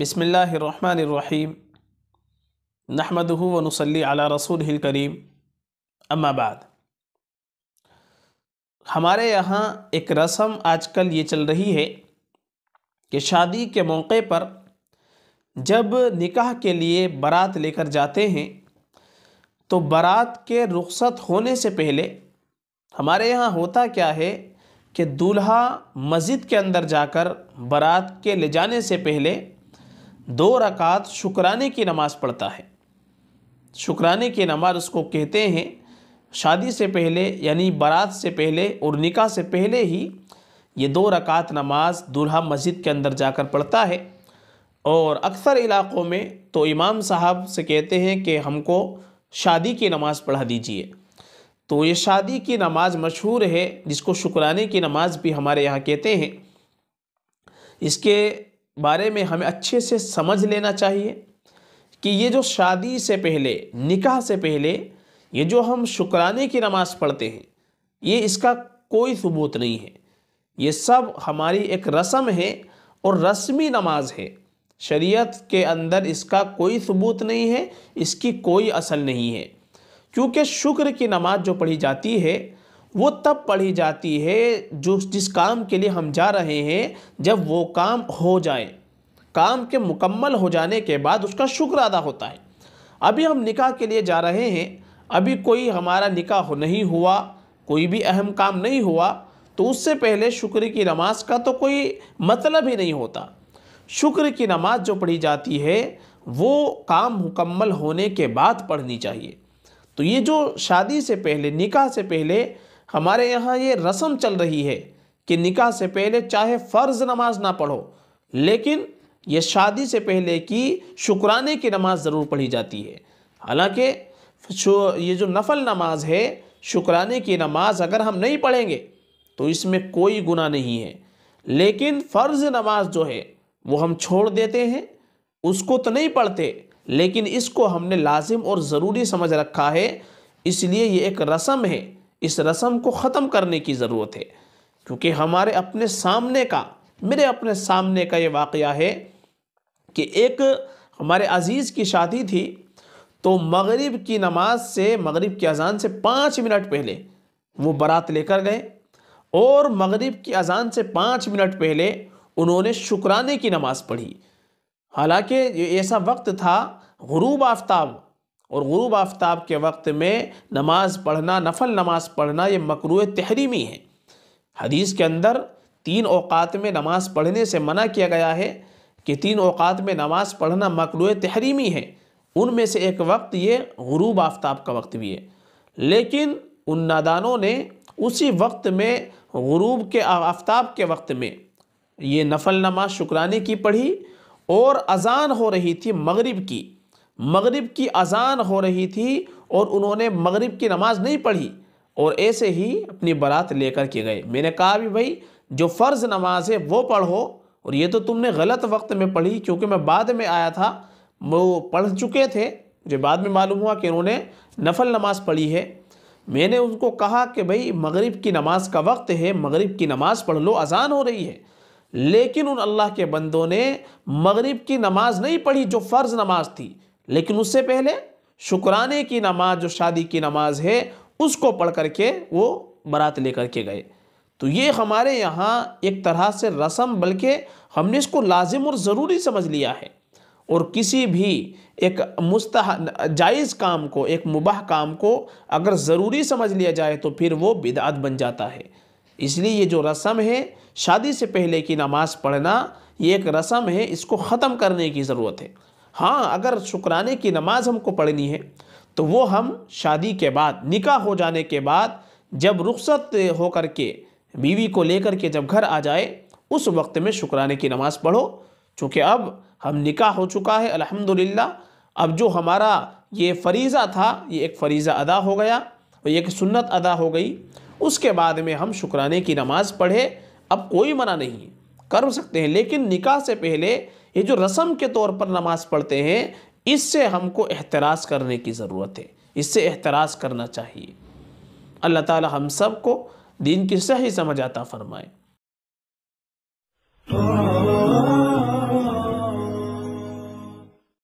बसमीम नहमद वनसली अला रसूल करीम अम्माबाद हमारे यहाँ एक रस्म आजकल ये चल रही है कि शादी के मौके पर जब निकाह के लिए बारात लेकर जाते हैं तो बारात के रुखसत होने से पहले हमारे यहाँ होता क्या है कि दूल्हा मस्जिद के अंदर जाकर बारात के ले जाने से पहले दो रकात शुक्राने की नमाज़ पढ़ता है शुक्राने की नमाज उसको कहते हैं शादी से पहले यानी बारात से पहले और निकाह से पहले ही ये दो रकात नमाज दूल्हा मस्जिद के अंदर जाकर पढ़ता है और अक्सर इलाक़ों में तो इमाम साहब से कहते हैं कि हमको शादी की नमाज़ पढ़ा दीजिए तो ये शादी की नमाज मशहूर है जिसको शुक्राने की नमाज भी हमारे यहाँ कहते हैं इसके बारे में हमें अच्छे से समझ लेना चाहिए कि ये जो शादी से पहले निकाह से पहले ये जो हम शुक्राने की नमाज़ पढ़ते हैं ये इसका कोई सबूत नहीं है ये सब हमारी एक रस्म है और रस्मी नमाज है शरीयत के अंदर इसका कोई सबूत नहीं है इसकी कोई असल नहीं है क्योंकि शुक्र की नमाज जो पढ़ी जाती है वो तब पढ़ी जाती है जो जिस काम के लिए हम जा रहे हैं जब वो काम हो जाए काम के मुकम्मल हो जाने के बाद उसका शुक्र अदा होता है अभी हम निकाह के लिए जा रहे हैं अभी कोई हमारा निकाह नहीं हुआ कोई भी अहम काम नहीं हुआ तो उससे पहले शुक्र की नमाज का तो कोई मतलब ही नहीं होता शुक्र की नमाज जो पढ़ी जाती है वो काम मुकम्मल होने के बाद पढ़नी चाहिए तो ये जो शादी से पहले निकाह से पहले हमारे यहाँ ये रस्म चल रही है कि निकाह से पहले चाहे फ़र्ज़ नमाज ना पढ़ो लेकिन ये शादी से पहले की शुक्राने की नमाज़ ज़रूर पढ़ी जाती है हालांकि ये जो नफल नमाज है शुक्राने की नमाज अगर हम नहीं पढ़ेंगे तो इसमें कोई गुना नहीं है लेकिन फ़र्ज़ नमाज जो है वो हम छोड़ देते हैं उसको तो नहीं पढ़ते लेकिन इसको हमने लाजिम और ज़रूरी समझ रखा है इसलिए ये एक रस्म है इस रस्म को ख़त्म करने की ज़रूरत है क्योंकि हमारे अपने सामने का मेरे अपने सामने का ये वाक़ है कि एक हमारे अज़ीज़ की शादी थी तो मगरिब की नमाज से मगरिब की अज़ान से पाँच मिनट पहले वो बारात लेकर गए और मगरिब की अज़ान से पाँच मिनट पहले उन्होंने शुक्राने की नमाज़ पढ़ी हालांकि ये ऐसा वक्त था गरूब आफ्ताब और गरूब आफ्ताब के वक्त में नमाज़ पढ़ना नफल नमाज पढ़ना ये मकरू तहरीमी है हदीस के अंदर तीन अवात में नमाज़ पढ़ने से मना किया गया है कि तीन अवात में नमाज़ पढ़ना मकरू तहरीमी है उनमें से एक वक्त ये गरूब आफ्ताब का वक्त भी है लेकिन उन नादानों ने उसी वक्त में गरूब के आफ्ताब के वक्त में ये नफल नमाज शुक्राने की पढ़ी और अजान हो रही थी मगरिब की मगरिब की अजान हो रही थी और उन्होंने मगरिब की नमाज़ नहीं पढ़ी और ऐसे ही अपनी बारात लेकर के गए मैंने कहा भी भाई जो फ़र्ज़ नमाज है वो पढ़ो और ये तो तुमने गलत वक्त में पढ़ी क्योंकि मैं बाद में आया था वो पढ़ चुके थे मुझे बाद में मालूम हुआ कि उन्होंने नफल नमाज पढ़ी है मैंने उनको कहा कि भाई मगरिब की नमाज का वक्त है मगरिब की नमाज पढ़ लो अजान हो रही है लेकिन उन अल्लाह के बंदों ने मगरिब की नमाज नहीं पढ़ी जो फ़र्ज़ नमाज थी लेकिन उससे पहले शुक्राने की नमाज जो शादी की नमाज है उसको पढ़ कर के वो बारात लेकर के गए तो ये हमारे यहाँ एक तरह से रस्म बल्कि हमने इसको लाजिम और ज़रूरी समझ लिया है और किसी भी एक मुस्त जायज़ काम को एक मुबाह काम को अगर ज़रूरी समझ लिया जाए तो फिर वो बिदात बन जाता है इसलिए ये जो रस्म है शादी से पहले की नमाज़ पढ़ना ये एक रस्म है इसको ख़त्म करने की ज़रूरत है हाँ अगर शुक्राने की नमाज हमको पढ़नी है तो वो हम शादी के बाद निकाह हो जाने के बाद जब रुख्सत हो कर के बीवी को लेकर के जब घर आ जाए उस वक्त में शुक्राने की नमाज़ पढ़ो चूँकि अब हम निकाह हो चुका है अल्हम्दुलिल्लाह अब जो हमारा ये फरीज़ा था ये एक फरीज़ा अदा हो गया और एक सुन्नत अदा हो गई उसके बाद में हम शुक्राने की नमाज़ पढ़े अब कोई मना नहीं कर सकते हैं लेकिन निकाह से पहले ये जो रस्म के तौर पर नमाज़ पढ़ते हैं इससे हमको एहतराज़ करने की ज़रूरत है इससे एहतराज़ करना चाहिए अल्लाह ताला हम सब को दीन की सही समझ आता फरमाए